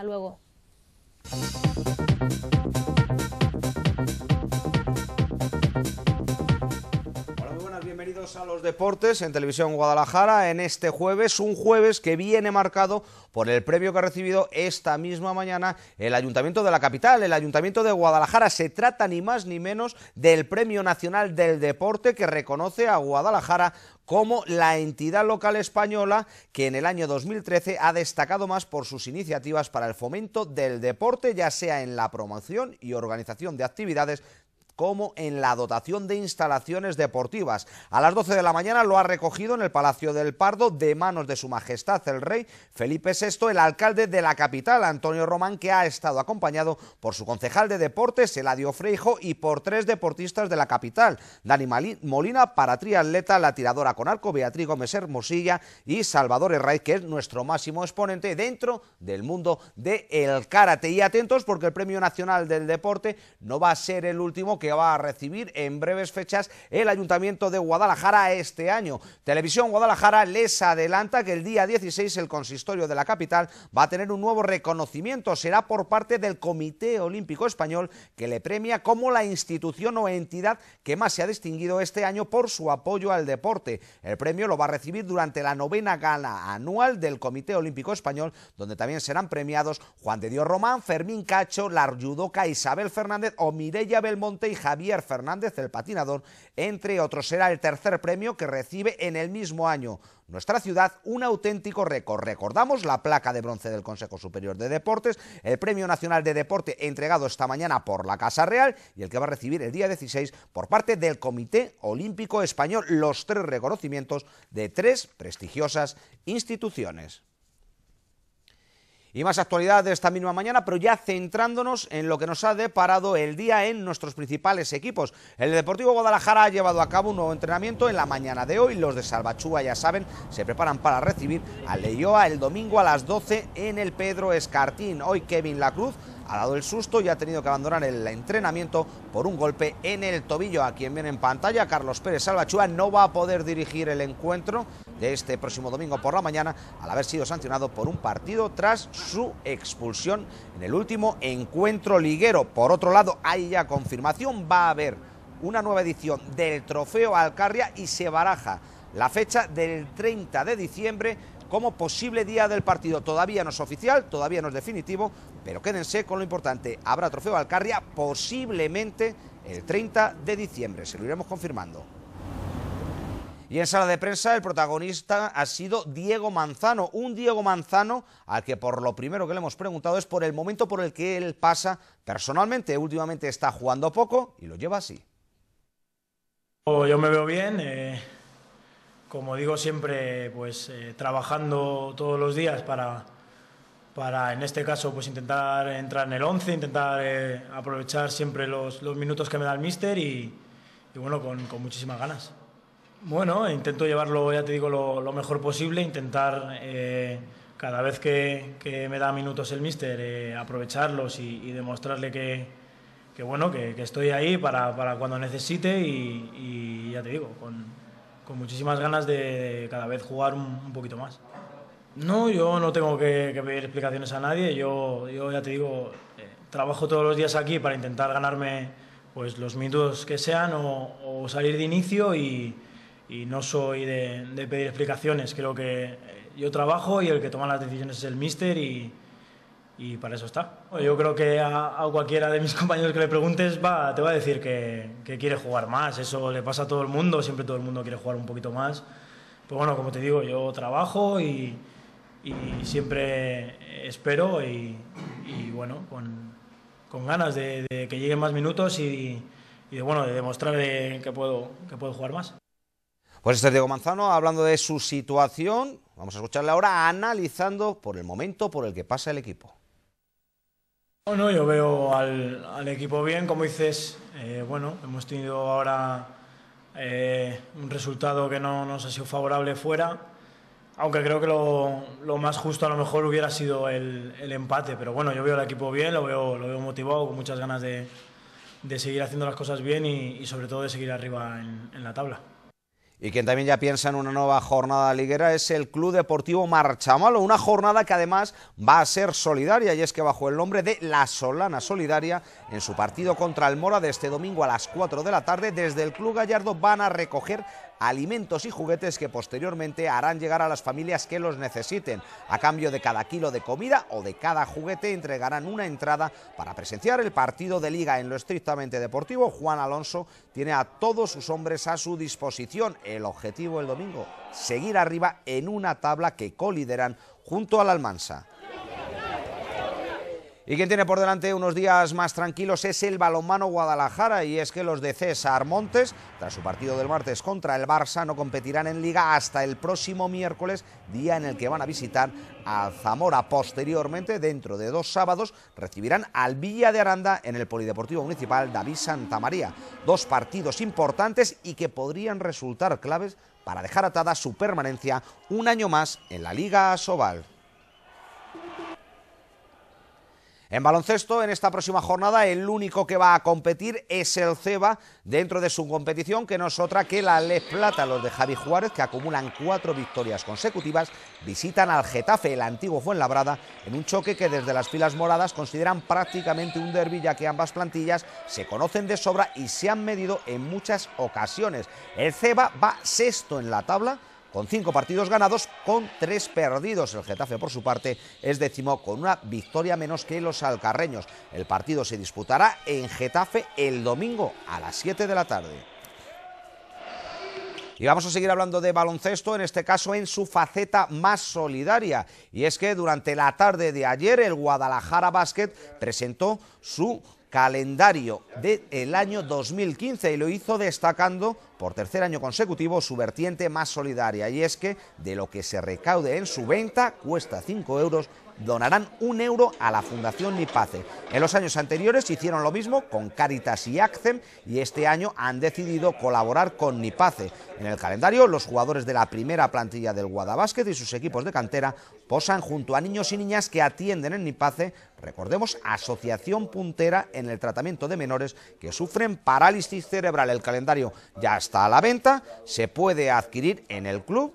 Hasta luego. Bienvenidos a los deportes en Televisión Guadalajara en este jueves, un jueves que viene marcado por el premio que ha recibido esta misma mañana el Ayuntamiento de la capital, el Ayuntamiento de Guadalajara. Se trata ni más ni menos del Premio Nacional del Deporte que reconoce a Guadalajara como la entidad local española que en el año 2013 ha destacado más por sus iniciativas para el fomento del deporte, ya sea en la promoción y organización de actividades como en la dotación de instalaciones deportivas. A las 12 de la mañana lo ha recogido en el Palacio del Pardo de manos de Su Majestad el Rey Felipe VI, el alcalde de la capital, Antonio Román, que ha estado acompañado por su concejal de deportes, Eladio Freijo, y por tres deportistas de la capital, Dani Molina para triatleta, la tiradora con arco, Beatriz Gómez Hermosilla y Salvador Herray, que es nuestro máximo exponente dentro del mundo del el karate. Y atentos porque el Premio Nacional del Deporte no va a ser el último que va a recibir en breves fechas el Ayuntamiento de Guadalajara este año. Televisión Guadalajara les adelanta que el día 16 el consistorio de la capital va a tener un nuevo reconocimiento. Será por parte del Comité Olímpico Español que le premia como la institución o entidad que más se ha distinguido este año por su apoyo al deporte. El premio lo va a recibir durante la novena gala anual del Comité Olímpico Español, donde también serán premiados Juan de Dios Román, Fermín Cacho, la judoca Isabel Fernández o Mireya Belmonte y Javier Fernández, el patinador, entre otros. Será el tercer premio que recibe en el mismo año nuestra ciudad un auténtico récord. Recordamos la placa de bronce del Consejo Superior de Deportes, el Premio Nacional de Deporte entregado esta mañana por la Casa Real y el que va a recibir el día 16 por parte del Comité Olímpico Español, los tres reconocimientos de tres prestigiosas instituciones y más actualidad de esta misma mañana, pero ya centrándonos en lo que nos ha deparado el día en nuestros principales equipos. El Deportivo Guadalajara ha llevado a cabo un nuevo entrenamiento en la mañana de hoy. Los de Salvachúa, ya saben, se preparan para recibir a Leyoa el domingo a las 12 en el Pedro Escartín. Hoy Kevin Lacruz ha dado el susto y ha tenido que abandonar el entrenamiento por un golpe en el tobillo. A quien viene en pantalla, Carlos Pérez Salvachúa, no va a poder dirigir el encuentro de este próximo domingo por la mañana al haber sido sancionado por un partido tras su expulsión en el último encuentro liguero. Por otro lado, hay ya confirmación, va a haber una nueva edición del Trofeo Alcarria y se baraja la fecha del 30 de diciembre como posible día del partido. Todavía no es oficial, todavía no es definitivo, pero quédense con lo importante. Habrá trofeo Alcarria posiblemente el 30 de diciembre, se lo iremos confirmando. Y en sala de prensa el protagonista ha sido Diego Manzano, un Diego Manzano al que por lo primero que le hemos preguntado es por el momento por el que él pasa personalmente. Últimamente está jugando poco y lo lleva así. Yo me veo bien, eh, como digo siempre, pues eh, trabajando todos los días para, para, en este caso, pues intentar entrar en el 11, intentar eh, aprovechar siempre los, los, minutos que me da el míster y, bueno, con, con, muchísimas ganas. Bueno, intento llevarlo, ya te digo, lo, mejor posible, intentar eh, cada vez que, me da minutos el míster, aprovecharlos y, demostrarle que, que bueno, que, estoy ahí para, para, cuando necesite y, y ya te digo, con, con muchísimas ganas de cada vez jugar un, poquito más. No, yo no tengo que, pedir explicaciones a nadie. Yo, ya te digo, eh, trabajo todos los días aquí para intentar ganarme pues, los minutos que sean o, salir de inicio y, no soy de, de, pedir explicaciones. Creo que eh, yo trabajo y el que toma las decisiones es el mister y, y para eso está. Yo creo que a, cualquiera de mis compañeros que le preguntes va, te va a decir que, quiere jugar más, eso le pasa a todo el mundo, siempre todo el mundo quiere jugar un poquito más. Pero pues bueno, como te digo, yo trabajo y, siempre espero y, bueno, con, ganas de, que lleguen más minutos y, de, bueno, de demostrar que, puedo, que puedo jugar más. Pues este es Diego Manzano hablando de su situación. Vamos a escucharle ahora analizando por el momento por el que pasa el equipo. Bueno, yo veo al, equipo bien, como dices, eh, bueno, hemos tenido ahora eh, un resultado que no nos ha sido favorable fuera, aunque creo que lo, más justo a lo mejor hubiera sido el, empate, pero bueno, yo veo al equipo bien, lo veo, motivado, con muchas ganas de, seguir haciendo las cosas bien y, sobre todo de seguir arriba en la tabla. Y quien también ya piensa en una nueva jornada liguera es el Club Deportivo Marchamalo, una jornada que además va a ser solidaria y es que bajo el nombre de La Solana Solidaria, en su partido contra el Mora de este domingo a las 4 de la tarde, desde el Club Gallardo van a recoger alimentos y juguetes que posteriormente harán llegar a las familias que los necesiten. A cambio de cada kilo de comida o de cada juguete entregarán una entrada para presenciar el partido de liga en lo estrictamente deportivo. Juan Alonso tiene a todos sus hombres a su disposición. El objetivo el domingo, seguir arriba en una tabla que colideran junto a la Almansa. Y quien tiene por delante unos días más tranquilos es el balonmano Guadalajara y es que los de César Montes, tras su partido del martes contra el Barça, no competirán en liga hasta el próximo miércoles, día en el que van a visitar a Zamora. Posteriormente, dentro de dos sábados, recibirán al Villa de Aranda en el Polideportivo Municipal David Santa María. Dos partidos importantes y que podrían resultar claves para dejar atada su permanencia un año más en la Liga Sobal. En baloncesto, en esta próxima jornada, el único que va a competir es el CEBA dentro de su competición, que no es otra que la Les Plata, los de Javi Juárez, que acumulan cuatro victorias consecutivas, visitan al Getafe, el antiguo Fuenlabrada, en un choque que desde las filas moradas consideran prácticamente un derbi, ya que ambas plantillas se conocen de sobra y se han medido en muchas ocasiones. El CEBA va sexto en la tabla con cinco partidos ganados, con tres perdidos. El Getafe, por su parte, es décimo con una victoria menos que los alcarreños. El partido se disputará en Getafe el domingo a las 7 de la tarde. Y vamos a seguir hablando de baloncesto, en este caso en su faceta más solidaria. Y es que durante la tarde de ayer el Guadalajara Basket presentó su calendario del año 2015 y lo hizo destacando por tercer año consecutivo su vertiente más solidaria y es que de lo que se recaude en su venta cuesta 5 euros donarán un euro a la Fundación Nipace. En los años anteriores hicieron lo mismo con Caritas y Accem y este año han decidido colaborar con Nipace. En el calendario, los jugadores de la primera plantilla del Guadabásquet y sus equipos de cantera posan junto a niños y niñas que atienden en Nipace, recordemos, asociación puntera en el tratamiento de menores que sufren parálisis cerebral. El calendario ya está a la venta, se puede adquirir en el club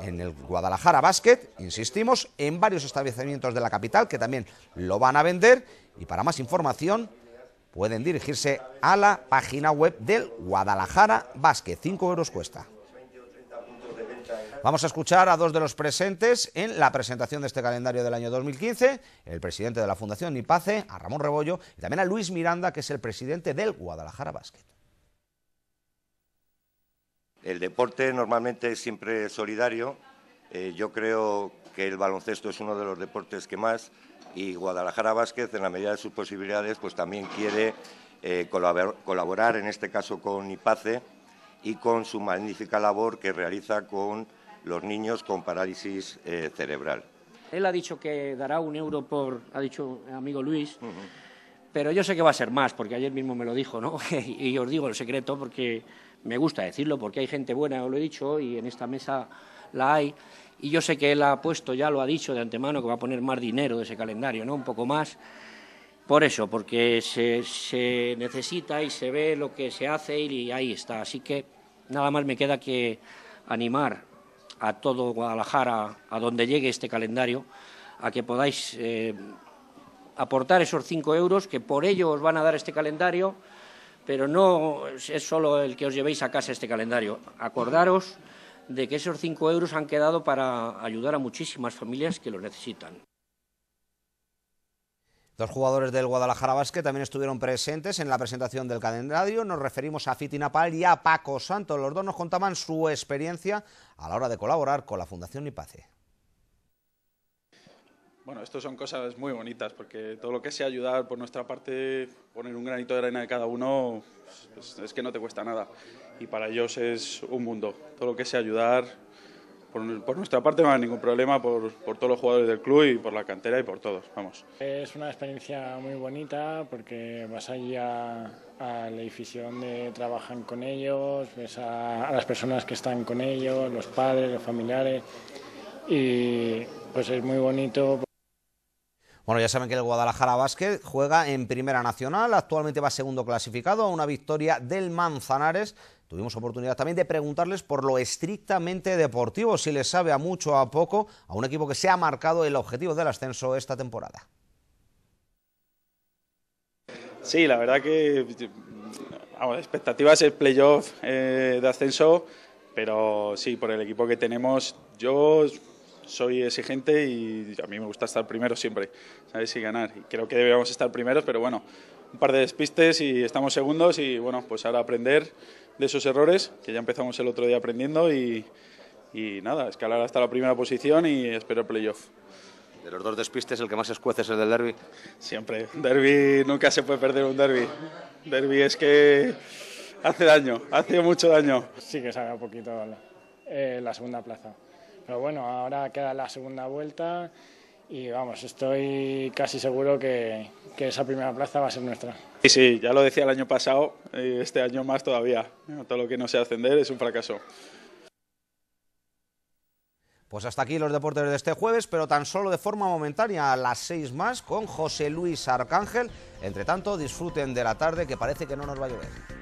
en el Guadalajara Basket, insistimos, en varios establecimientos de la capital que también lo van a vender y para más información pueden dirigirse a la página web del Guadalajara Basket, 5 euros cuesta. Vamos a escuchar a dos de los presentes en la presentación de este calendario del año 2015, el presidente de la Fundación Nipace, a Ramón Rebollo, y también a Luis Miranda, que es el presidente del Guadalajara Basket. El deporte normalmente es siempre solidario. Eh, yo creo que el baloncesto es uno de los deportes que más y Guadalajara Vázquez, en la medida de sus posibilidades, pues también quiere eh, colaborar, en este caso con IPACE y con su magnífica labor que realiza con los niños con parálisis eh, cerebral. Él ha dicho que dará un euro por, ha dicho amigo Luis, pero yo sé que va a ser más, porque ayer mismo me lo dijo, ¿no? y os digo el secreto, porque me gusta decirlo porque hay gente buena, lo he dicho y en esta mesa la hay, y yo sé que él ha puesto, ya lo ha dicho de antemano, que va a poner más dinero de ese calendario, ¿no? Un poco más. Por eso, porque se, necesita y se ve lo que se hace y ahí está. Así que nada más me queda que animar a todo Guadalajara, a donde llegue este calendario, a que podáis eh, aportar esos cinco euros que por ello os van a dar este calendario pero no es solo el que os llevéis a casa este calendario. Acordaros de que esos cinco euros han quedado para ayudar a muchísimas familias que lo necesitan. Dos jugadores del Guadalajara Basket también estuvieron presentes en la presentación del calendario. Nos referimos a Fiti Napal y a Paco Santos. Los dos nos contaban su experiencia a la hora de colaborar con la Fundación Nipace. Bueno, esto son cosas muy bonitas, porque todo lo que sea ayudar por nuestra parte, poner un granito de arena de cada uno, pues, es que no te cuesta nada. Y para ellos es un mundo. Todo lo que sea ayudar, por, nuestra parte no hay ningún problema, por, todos los jugadores del club y por la cantera y por todos, vamos. Es una experiencia muy bonita porque vas allí a, al edificio donde trabajan con ellos, ves a las personas que están con ellos, los padres, los familiares, y pues es muy bonito. Bueno, ya saben que el Guadalajara Básquet juega en Primera Nacional, actualmente va segundo clasificado a una victoria del Manzanares. Tuvimos oportunidad también de preguntarles por lo estrictamente deportivo, si les sabe a mucho o a poco a un equipo que se ha marcado el objetivo del ascenso esta temporada. Sí, la verdad que expectativa expectativas el playoff eh, de ascenso, pero sí, por el equipo que tenemos, yo soy exigente y a mí me gusta estar primero siempre, ¿sabes? Y ganar. Y creo que debíamos estar primeros, pero bueno, un par de despistes y estamos segundos y bueno, pues ahora aprender de esos errores, que ya empezamos el otro día aprendiendo y, nada, escalar hasta la primera posición y espero el playoff. De los dos despistes, el que más escuece es el del derby. Siempre, derby, nunca se puede perder un derby. Derby es que hace daño, hace mucho daño. Sí que sabe un poquito eh, la segunda plaza. Pero bueno, ahora queda la segunda vuelta y vamos, estoy casi seguro que, que, esa primera plaza va a ser nuestra. Sí, sí, ya lo decía el año pasado y este año más todavía. Todo lo que no sea ascender es un fracaso. Pues hasta aquí los deportes de este jueves, pero tan solo de forma momentánea a las seis más con José Luis Arcángel. Entre tanto, disfruten de la tarde que parece que no nos va a llover.